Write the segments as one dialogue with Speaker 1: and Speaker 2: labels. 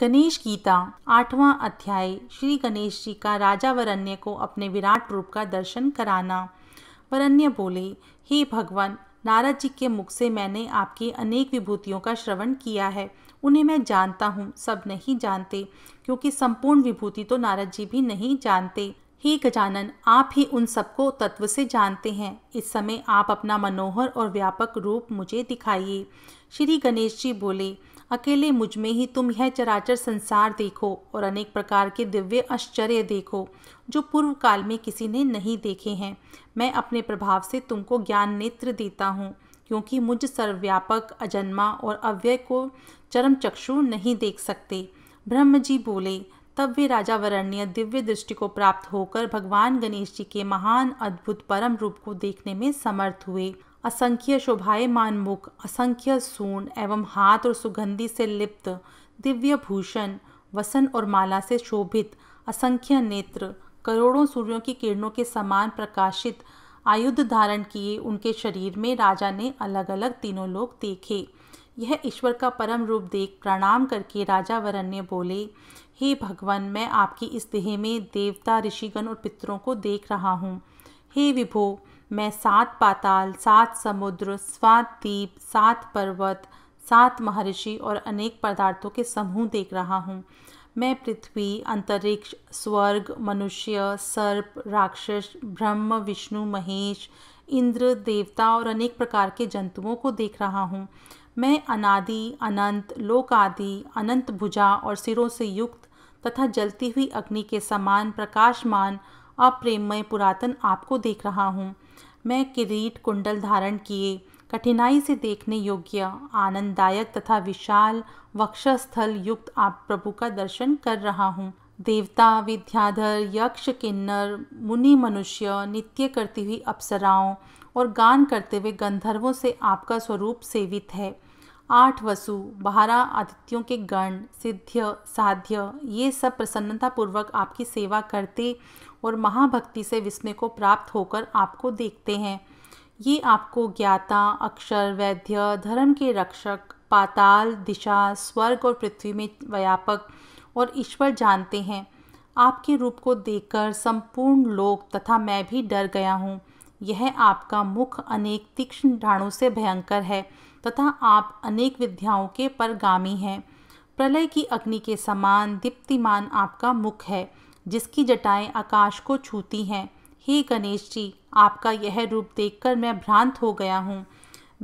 Speaker 1: गणेश गीता आठवां अध्याय श्री गणेश जी का राजा वरण्य को अपने विराट रूप का दर्शन कराना वरण्य बोले हे भगवान नारद जी के मुख से मैंने आपकी अनेक विभूतियों का श्रवण किया है उन्हें मैं जानता हूँ सब नहीं जानते क्योंकि संपूर्ण विभूति तो नारद जी भी नहीं जानते हे गजानन आप ही उन सबको तत्व से जानते हैं इस समय आप अपना मनोहर और व्यापक रूप मुझे दिखाइए श्री गणेश जी बोले अकेले मुझ में ही तुम यह चराचर संसार देखो और अनेक प्रकार के दिव्य आश्चर्य देखो जो पूर्व काल में किसी ने नहीं देखे हैं मैं अपने प्रभाव से तुमको ज्ञान नेत्र देता हूँ क्योंकि मुझ सर्वव्यापक अजन्मा और अव्यय को चरम चक्षु नहीं देख सकते ब्रह्म जी बोले तब वे राजा वरण्य दिव्य दृष्टि को प्राप्त होकर भगवान गणेश जी के महान अद्भुत परम रूप को देखने में समर्थ हुए असंख्य शोभायमान मुख असंख्य सून एवं हाथ और सुगंधि से लिप्त दिव्य भूषण वसन और माला से शोभित असंख्य नेत्र करोड़ों सूर्यों की किरणों के समान प्रकाशित आयुध धारण किए उनके शरीर में राजा ने अलग अलग तीनों लोग देखे यह ईश्वर का परम रूप देख प्रणाम करके राजा वरण्य बोले हे भगवान मैं आपकी इस देह में देवता ऋषिगण और पितरों को देख रहा हूँ हे विभो मैं सात पाताल सात समुद्र सात द्वीप सात पर्वत सात महर्षि और अनेक पदार्थों के समूह देख रहा हूँ मैं पृथ्वी अंतरिक्ष स्वर्ग मनुष्य सर्प राक्षस ब्रह्म विष्णु महेश इंद्र देवता और अनेक प्रकार के जंतुओं को देख रहा हूँ मैं अनादि अनंत लोक आदि अनंत भुजा और सिरों से युक्त तथा जलती हुई अग्नि के समान प्रकाशमान अप्रेमय प्रेममय पुरातन आपको देख रहा हूँ मैं किरीट कुंडल धारण किए कठिनाई से देखने योग्य आनंददायक तथा विशाल वक्षस्थल युक्त आप प्रभु का दर्शन कर रहा हूँ देवता विद्याधर यक्ष किन्नर मुनि मनुष्य नित्य करती हुई अप्सराओं और गान करते हुए गंधर्वों से आपका स्वरूप सेवित है आठ वसु बारह आदित्यों के गण सिद्ध्य साध्य ये सब प्रसन्नतापूर्वक आपकी सेवा करते और महाभक्ति से विस्मय को प्राप्त होकर आपको देखते हैं ये आपको ज्ञाता अक्षर वैद्य धर्म के रक्षक पाताल दिशा स्वर्ग और पृथ्वी में व्यापक और ईश्वर जानते हैं आपके रूप को देखकर संपूर्ण लोक तथा मैं भी डर गया हूँ यह आपका मुख अनेक तीक्ष्ण ढाणों से भयंकर है तथा आप अनेक विद्याओं के परगामी हैं प्रलय की अग्नि के समान दीप्तिमान आपका मुख है जिसकी जटाएं आकाश को छूती हैं हे गणेश जी आपका यह रूप देखकर मैं भ्रांत हो गया हूँ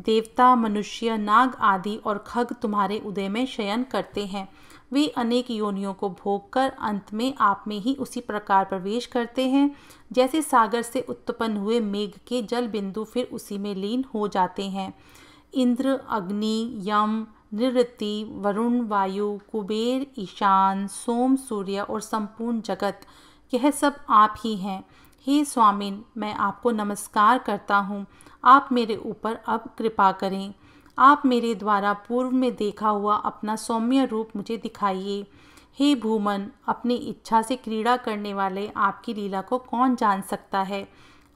Speaker 1: देवता मनुष्य नाग आदि और खग तुम्हारे उदय में शयन करते हैं वे अनेक योनियों को भोग कर अंत में आप में ही उसी प्रकार प्रवेश करते हैं जैसे सागर से उत्पन्न हुए मेघ के जल बिंदु फिर उसी में लीन हो जाते हैं इंद्र अग्नि यम निवृत्ति वरुण वायु कुबेर ईशान सोम सूर्य और संपूर्ण जगत यह सब आप ही हैं हे स्वामिन मैं आपको नमस्कार करता हूँ आप मेरे ऊपर अब कृपा करें आप मेरे द्वारा पूर्व में देखा हुआ अपना सौम्य रूप मुझे दिखाइए हे भूमन अपनी इच्छा से क्रीड़ा करने वाले आपकी लीला को कौन जान सकता है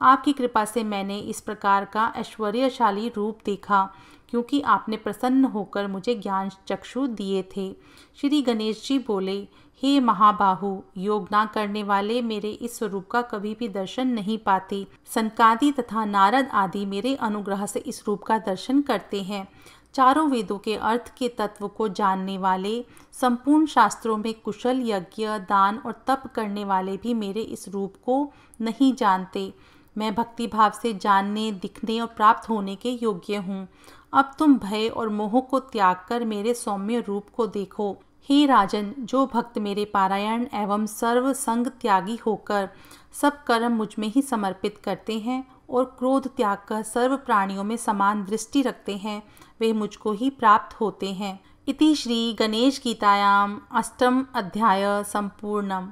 Speaker 1: आपकी कृपा से मैंने इस प्रकार का ऐश्वर्यशाली रूप देखा क्योंकि आपने प्रसन्न होकर मुझे ज्ञान चक्षु दिए थे श्री गणेश जी बोले हे महाबाहु योग ना करने वाले मेरे इस स्वरूप का कभी भी दर्शन नहीं पाते सनकादि तथा नारद आदि मेरे अनुग्रह से इस रूप का दर्शन करते हैं चारों वेदों के अर्थ के तत्व को जानने वाले संपूर्ण शास्त्रों में कुशल यज्ञ दान और तप करने वाले भी मेरे इस रूप को नहीं जानते मैं भक्ति भाव से जानने दिखने और प्राप्त होने के योग्य हूँ अब तुम भय और मोह को त्याग कर मेरे सौम्य रूप को देखो हे राजन जो भक्त मेरे पारायण एवं सर्व संग त्यागी होकर सब कर्म मुझ में ही समर्पित करते हैं और क्रोध त्याग कर सर्व प्राणियों में समान दृष्टि रखते हैं वे मुझको ही प्राप्त होते हैं इति श्री गणेश गीतायाम अष्टम अध्याय संपूर्णम